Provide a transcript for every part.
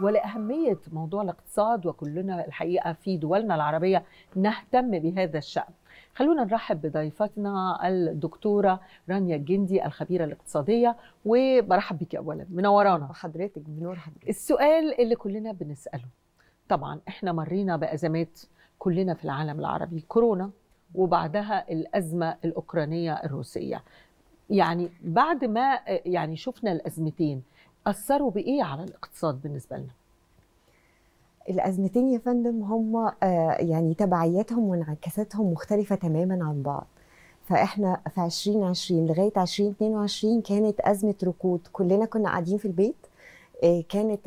ولأهمية موضوع الاقتصاد وكلنا الحقيقة في دولنا العربية نهتم بهذا الشأن خلونا نرحب بضيفتنا الدكتورة رانيا الجندي الخبيرة الاقتصادية وبرحب بك أولا منورانا وحضرتك بنور حضرتك السؤال اللي كلنا بنسأله طبعا احنا مرينا بأزمات كلنا في العالم العربي كورونا وبعدها الأزمة الأوكرانية الروسية يعني بعد ما يعني شفنا الأزمتين اثروا بايه على الاقتصاد بالنسبه لنا الازمتين يا فندم هم آه، يعني تبعياتهم وانعكاساتهم مختلفه تماما عن بعض فاحنا في 2020 لغايه 2022 كانت ازمه ركود كلنا كنا قاعدين في البيت آه، كانت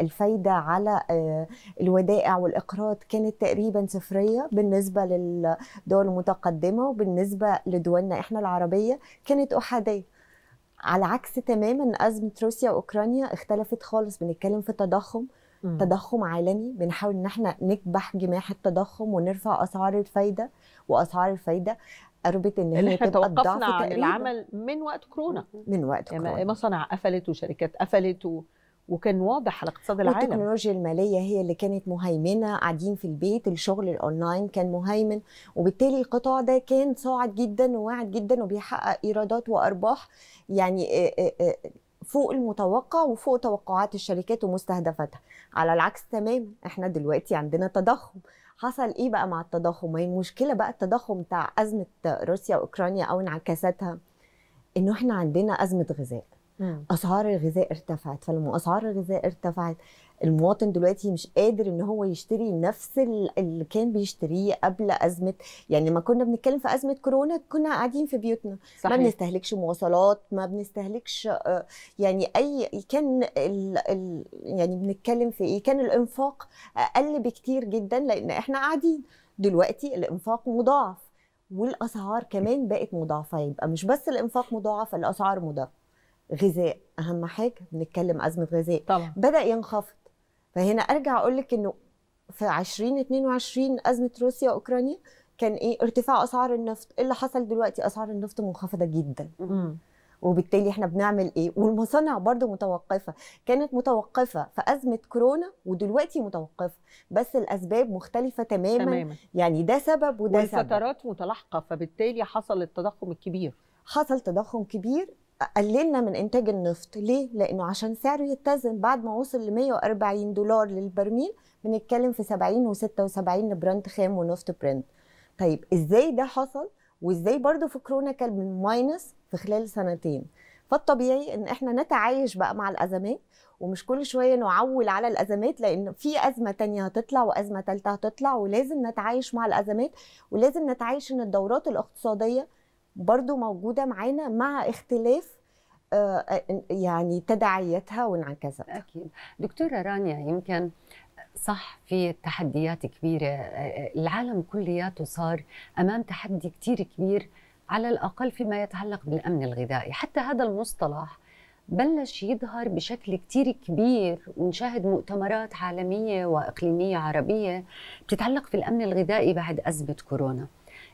الفايدة على آه، الودائع والإقراض كانت تقريبا صفرية بالنسبة للدول المتقدمة وبالنسبة لدولنا إحنا العربية كانت أحادية على عكس تماما ازمه روسيا واوكرانيا اختلفت خالص بنتكلم في التضخم تضخم عالمي بنحاول ان احنا نكبح جماح التضخم ونرفع اسعار الفايده واسعار الفايده قربت ان هي تبقى العمل من وقت كورونا من وقت كورونا يعني مصانع قفلت وشركات قفلت و... وكان واضح على اقتصاد العالم التكنولوجيا الماليه هي اللي كانت مهيمنه قاعدين في البيت الشغل الاونلاين كان مهيمن وبالتالي القطاع ده كان صاعد جدا وواعد جدا وبيحقق ايرادات وارباح يعني فوق المتوقع وفوق توقعات الشركات ومستهدفاتها على العكس تمام احنا دلوقتي عندنا تضخم حصل ايه بقى مع التضخم ما هي المشكله بقى التضخم بتاع ازمه روسيا واوكرانيا او انعكاساتها انه احنا عندنا ازمه غذاء اسعار الغذاء ارتفعت فلما اسعار الغذاء ارتفعت المواطن دلوقتي مش قادر ان هو يشتري نفس اللي كان بيشتريه قبل ازمه يعني لما كنا بنتكلم في ازمه كورونا كنا قاعدين في بيوتنا صحيح. ما بنستهلكش مواصلات ما بنستهلكش آه، يعني اي كان ال ال يعني بنتكلم في ايه كان الانفاق اقل بكتير جدا لان احنا قاعدين دلوقتي الانفاق مضاعف والاسعار كمان بقت مضاعفه يبقى مش بس الانفاق مضاعف الاسعار مضاعفه غذاء اهم حاجه بنتكلم ازمه غذاء طبعا. بدا ينخفض فهنا ارجع اقول لك انه في 2022 ازمه روسيا واوكرانيا كان ايه ارتفاع اسعار النفط اللي حصل دلوقتي اسعار النفط منخفضه جدا مم. وبالتالي احنا بنعمل ايه والمصانع برضو متوقفه كانت متوقفه في ازمه كورونا ودلوقتي متوقفه بس الاسباب مختلفه تماما, تماما. يعني ده سبب وده والفترات سبب والفترات متلاحقه فبالتالي حصل التضخم الكبير حصل تضخم كبير قللنا من انتاج النفط ليه لانه عشان سعره يتزن بعد ما وصل ل 140 دولار للبرميل بنتكلم في 70 و76 برنت خام ونفط برنت طيب ازاي ده حصل وازاي برضو في كورونا كان من ماينس في خلال سنتين فالطبيعي ان احنا نتعايش بقى مع الازمات ومش كل شويه نعول على الازمات لان في ازمه تانية هتطلع وازمه ثالثه هتطلع ولازم نتعايش مع الازمات ولازم نتعايش ان الدورات الاقتصاديه برضو موجوده معانا مع اختلاف آه، آه، يعني تداعياتها وانعكاساتها اكيد دكتوره رانيا يمكن صح في تحديات كبيره آه، العالم كلياته صار امام تحدي كثير كبير على الاقل فيما يتعلق بالامن الغذائي حتى هذا المصطلح بلش يظهر بشكل كتير كبير ونشاهد مؤتمرات عالمية وإقليمية عربية بتتعلق في الأمن الغذائي بعد أزمة كورونا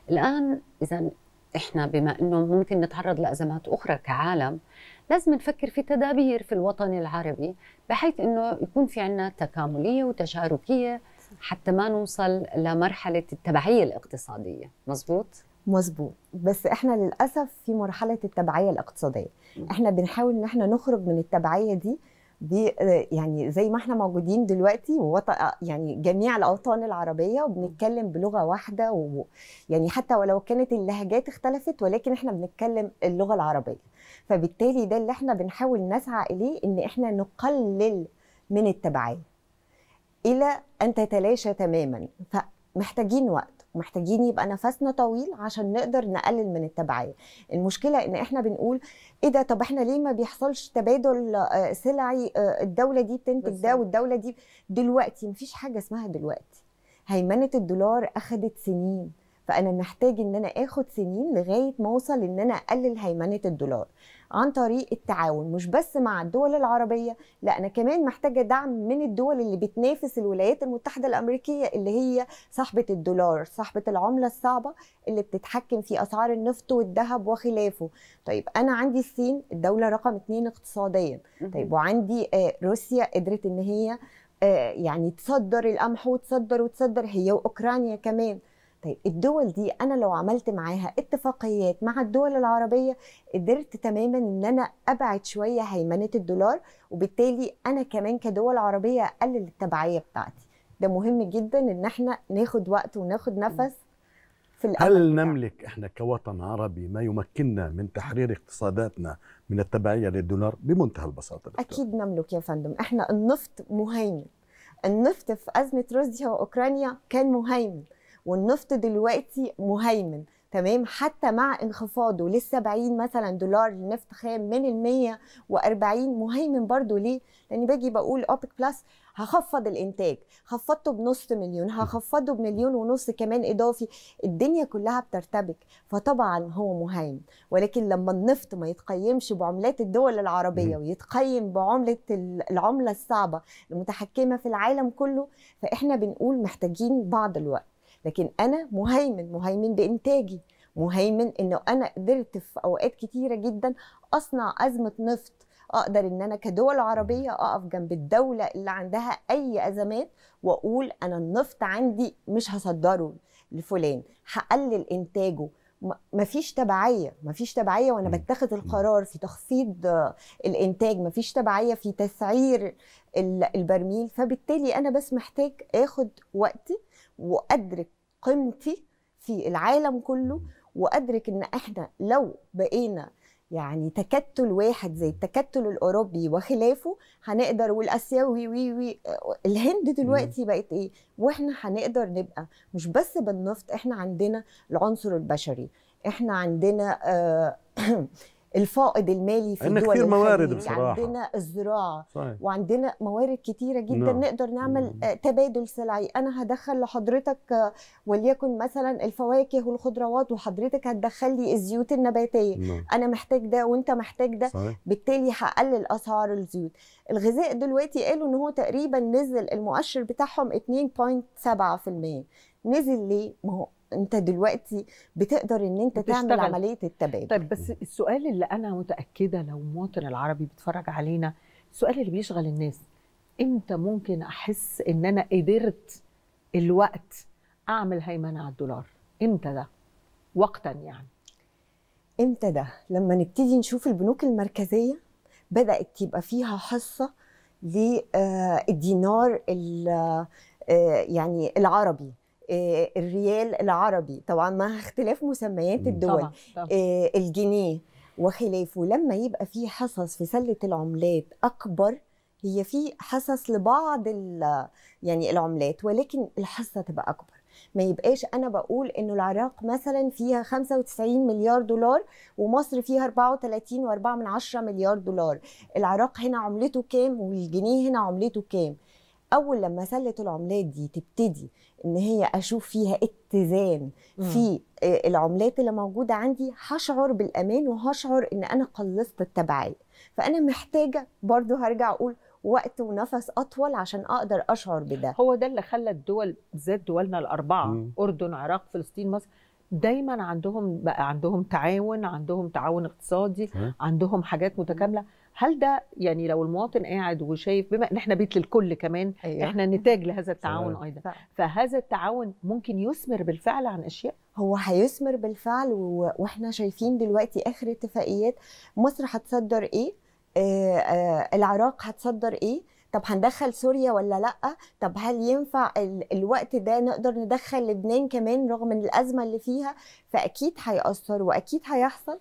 الآن إذا احنا بما انه ممكن نتعرض لازمات اخرى كعالم لازم نفكر في تدابير في الوطن العربي بحيث انه يكون في عنا تكامليه وتشاركيه حتى ما نوصل لمرحله التبعيه الاقتصاديه مزبوط مزبوط بس احنا للاسف في مرحله التبعيه الاقتصاديه احنا بنحاول ان احنا نخرج من التبعيه دي دي آه، يعني زي ما احنا موجودين دلوقتي آه، يعني جميع الاوطان العربيه وبنتكلم بلغه واحده و يعني حتى ولو كانت اللهجات اختلفت ولكن احنا بنتكلم اللغه العربيه فبالتالي ده اللي احنا بنحاول نسعى اليه ان احنا نقلل من التبعيه الى ان تتلاشى تماما فمحتاجين وقت محتاجين يبقى نفسنا طويل عشان نقدر نقلل من التبعيه المشكله ان احنا بنقول ايه ده طب احنا ليه ما بيحصلش تبادل آه، سلعي آه، الدوله دي بتنتج ده والدوله دي دلوقتي مفيش حاجه اسمها دلوقتي هيمنه الدولار اخذت سنين فانا محتاج ان انا اخد سنين لغايه ما اوصل ان انا اقلل هيمنه الدولار عن طريق التعاون مش بس مع الدول العربيه لا انا كمان محتاجه دعم من الدول اللي بتنافس الولايات المتحده الامريكيه اللي هي صاحبه الدولار صاحبه العمله الصعبه اللي بتتحكم في اسعار النفط والذهب وخلافه طيب انا عندي الصين الدوله رقم اثنين اقتصاديا طيب وعندي آه، روسيا قدرت ان هي آه، يعني تصدر القمح وتصدر وتصدر هي واوكرانيا كمان طيب الدول دي انا لو عملت معاها اتفاقيات مع الدول العربيه قدرت تماما ان انا ابعد شويه هيمنه الدولار وبالتالي انا كمان كدول عربيه اقلل التبعيه بتاعتي ده مهم جدا ان احنا ناخد وقت وناخد نفس في الأمل هل نملك احنا كوطن عربي ما يمكننا من تحرير اقتصاداتنا من التبعيه للدولار بمنتهى البساطه اكيد نملك يا فندم احنا النفط مهيمن النفط في ازمه روسيا واوكرانيا كان مهيمن والنفط دلوقتي مهيمن تمام حتى مع انخفاضه لل 70 مثلا دولار لنفط خام من ال 140 مهيمن برضه ليه؟ لان باجي بقول اوبك بلس هخفض الانتاج خفضته بنص مليون هخفضه بمليون ونص كمان اضافي الدنيا كلها بترتبك فطبعا هو مهيمن ولكن لما النفط ما يتقيمش بعملات الدول العربيه ويتقيم بعمله العمله الصعبه المتحكمه في العالم كله فاحنا بنقول محتاجين بعض الوقت لكن انا مهيمن مهيمن بانتاجي مهيمن انه انا قدرت في اوقات كتيره جدا اصنع ازمه نفط اقدر ان انا كدول عربيه اقف جنب الدوله اللي عندها اي ازمات واقول انا النفط عندي مش هصدره لفلان هقلل انتاجه مفيش تبعيه مفيش تبعيه وانا بتخذ القرار في تخفيض الانتاج مفيش تبعيه في تسعير البرميل فبالتالي انا بس محتاج اخد وقتي وادرك قيمتي في العالم كله وادرك ان احنا لو بقينا يعني تكتل واحد زي التكتل الاوروبي وخلافه هنقدر والاسيوي وي وي الهند دلوقتي بقت ايه واحنا هنقدر نبقى مش بس بالنفط احنا عندنا العنصر البشري احنا عندنا آه الفائض المالي في عندنا كتير موارد بصراحه عندنا الزراعه صحيح. وعندنا موارد كتيره جدا نعم. نقدر نعمل نعم. تبادل سلعي انا هدخل لحضرتك آه، وليكن مثلا الفواكه والخضروات وحضرتك هتدخل لي الزيوت النباتيه نعم. انا محتاج ده وانت محتاج ده صحيح. بالتالي هقلل اسعار الزيوت الغذاء دلوقتي قالوا ان هو تقريبا نزل المؤشر بتاعهم 2.7% نزل ليه ما هو انت دلوقتي بتقدر ان انت بتشتغل. تعمل عمليه التبادل طيب بس السؤال اللي انا متاكده لو المواطن العربي بيتفرج علينا السؤال اللي بيشغل الناس امتى ممكن احس ان انا قدرت الوقت اعمل هيمنه على الدولار امتى ده وقتا يعني امتى ده لما نبتدي نشوف البنوك المركزيه بدات يبقى فيها حصه للدينار آه، آه، يعني العربي آه، الريال العربي طبعا مع اختلاف مسميات الدول طبعا. طبعا. آه، الجنيه وخلافه لما يبقى في حصص في سله العملات اكبر هي في حصص لبعض يعني العملات ولكن الحصه تبقى اكبر ما يبقاش انا بقول انه العراق مثلا فيها 95 مليار دولار ومصر فيها 34.4 من 10 مليار دولار العراق هنا عملته كام والجنيه هنا عملته كام اول لما سله العملات دي تبتدي ان هي اشوف فيها اتزان في آه، العملات اللي موجوده عندي هشعر بالامان وهشعر ان انا قلصت التبعات فانا محتاجه برضو هرجع اقول وقت ونفس اطول عشان اقدر اشعر بده هو ده اللي خلى الدول بالذات دولنا الاربعه مم. اردن عراق فلسطين مصر دايما عندهم بقى عندهم تعاون عندهم تعاون اقتصادي مم. عندهم حاجات متكامله هل ده يعني لو المواطن قاعد وشايف بما ان احنا بيت للكل كمان أيوة. احنا نتاج لهذا التعاون ايضا فهذا التعاون ممكن يثمر بالفعل عن اشياء هو هيثمر بالفعل و... واحنا شايفين دلوقتي اخر اتفاقيات مصر هتصدر ايه آه آه العراق هتصدر ايه طب هندخل سوريا ولا لا طب هل ينفع ال... الوقت ده نقدر ندخل لبنان كمان رغم الازمه اللي فيها فاكيد هيأثر واكيد هيحصل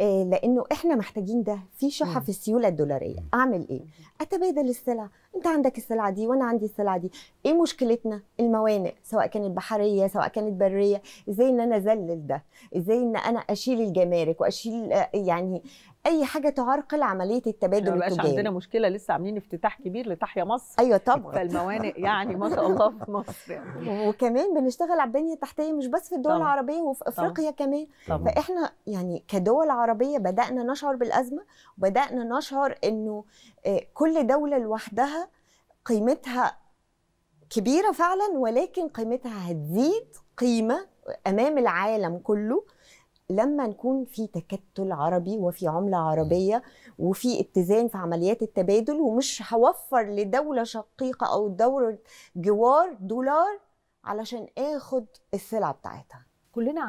آه، لانه احنا محتاجين ده في شحه في السيوله الدولاريه اعمل ايه اتبادل السلع انت عندك السلعه دي وانا عندي السلعه دي ايه مشكلتنا الموانئ سواء كانت بحريه سواء كانت بريه ازاي ان انا اذلل ده ازاي ان انا اشيل الجمارك واشيل آه، يعني اي حاجه تعرقل عمليه التبادل التجاري ما عندنا مشكله لسه عاملين افتتاح كبير لتحيا مصر ايوه طبعا فالموانئ يعني ما شاء الله في مصر يعني. وكمان بنشتغل على البنيه التحتيه مش بس في الدول طبعا. العربيه وفي افريقيا طبعا. كمان طبعا. فاحنا يعني كدول عربيه بدانا نشعر بالازمه وبدانا نشعر انه آه، كل دوله لوحدها قيمتها كبيره فعلا ولكن قيمتها هتزيد قيمه امام العالم كله لما نكون في تكتل عربي وفي عملة عربية وفي اتزان في عمليات التبادل ومش هوفر لدولة شقيقة أو دولة جوار دولار علشان آخد السلعة بتاعتها كلنا